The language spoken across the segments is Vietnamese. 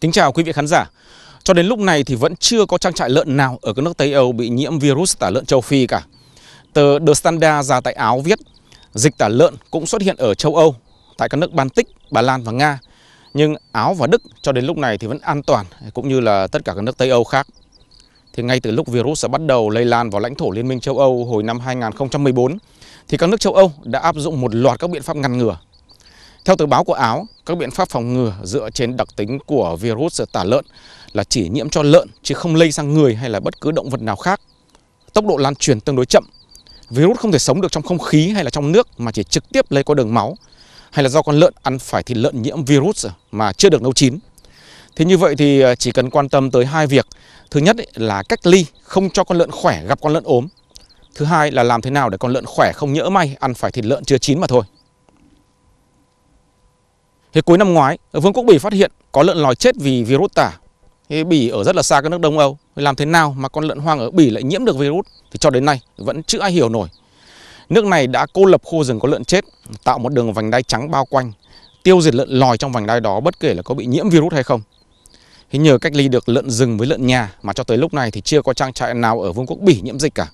Kính chào quý vị khán giả. Cho đến lúc này thì vẫn chưa có trang trại lợn nào ở các nước Tây Âu bị nhiễm virus tả lợn châu Phi cả. Tờ The Standard ra tại Áo viết dịch tả lợn cũng xuất hiện ở châu Âu, tại các nước Baltic, Ba Lan và Nga. Nhưng Áo và Đức cho đến lúc này thì vẫn an toàn cũng như là tất cả các nước Tây Âu khác. Thì ngay từ lúc virus đã bắt đầu lây lan vào lãnh thổ Liên minh châu Âu hồi năm 2014 thì các nước châu Âu đã áp dụng một loạt các biện pháp ngăn ngừa theo tờ báo của Áo, các biện pháp phòng ngừa dựa trên đặc tính của virus tả lợn là chỉ nhiễm cho lợn chứ không lây sang người hay là bất cứ động vật nào khác. Tốc độ lan truyền tương đối chậm. Virus không thể sống được trong không khí hay là trong nước mà chỉ trực tiếp lây qua đường máu hay là do con lợn ăn phải thịt lợn nhiễm virus mà chưa được nấu chín. Thế như vậy thì ờ, chỉ cần quan tâm tới hai việc. Thứ nhất là cách ly, không cho con lợn khỏe gặp con lợn ốm. Thứ hai là làm thế nào để con lợn khỏe không nhỡ may ăn phải thịt lợn chưa chín mà thôi. Thế cuối năm ngoái, ở Vương quốc Bỉ phát hiện có lợn lòi chết vì virus tả. Thế Bỉ ở rất là xa các nước Đông Âu, làm thế nào mà con lợn hoang ở Bỉ lại nhiễm được virus thì cho đến nay vẫn chưa ai hiểu nổi. Nước này đã cô lập khu rừng có lợn chết, tạo một đường vành đai trắng bao quanh, tiêu diệt lợn lòi trong vành đai đó bất kể là có bị nhiễm virus hay không. Thế nhờ cách ly được lợn rừng với lợn nhà mà cho tới lúc này thì chưa có trang trại nào ở Vương quốc Bỉ nhiễm dịch cả.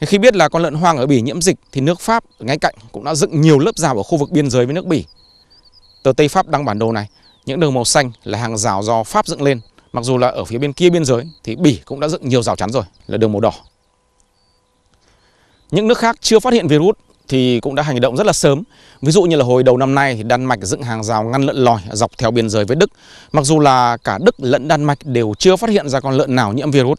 Thế khi biết là con lợn hoang ở Bỉ nhiễm dịch thì nước Pháp ngay cạnh cũng đã dựng nhiều lớp rào ở khu vực biên giới với nước Bỉ Tờ Tây Pháp đăng bản đồ này, những đường màu xanh là hàng rào do Pháp dựng lên. Mặc dù là ở phía bên kia biên giới thì Bỉ cũng đã dựng nhiều rào chắn rồi, là đường màu đỏ. Những nước khác chưa phát hiện virus thì cũng đã hành động rất là sớm. Ví dụ như là hồi đầu năm nay thì Đan Mạch dựng hàng rào ngăn lợn lòi dọc theo biên giới với Đức. Mặc dù là cả Đức lẫn Đan Mạch đều chưa phát hiện ra con lợn nào nhiễm virus.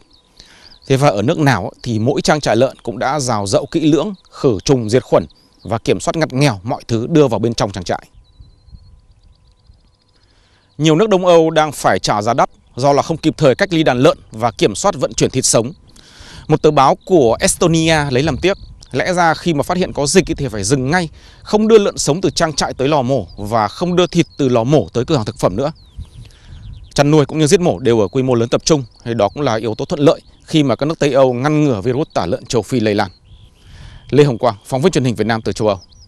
Thế và ở nước nào thì mỗi trang trại lợn cũng đã rào rậu kỹ lưỡng, khử trùng diệt khuẩn và kiểm soát ngặt nghèo mọi thứ đưa vào bên trong trang trại. Nhiều nước Đông Âu đang phải trả giá đắt do là không kịp thời cách ly đàn lợn và kiểm soát vận chuyển thịt sống. Một tờ báo của Estonia lấy làm tiếc, lẽ ra khi mà phát hiện có dịch thì phải dừng ngay, không đưa lợn sống từ trang trại tới lò mổ và không đưa thịt từ lò mổ tới cửa hàng thực phẩm nữa. Chăn nuôi cũng như giết mổ đều ở quy mô lớn tập trung, thì đó cũng là yếu tố thuận lợi khi mà các nước Tây Âu ngăn ngừa virus tả lợn châu Phi lây lan. Lê Hồng Quang, phóng viên truyền hình Việt Nam từ châu Âu.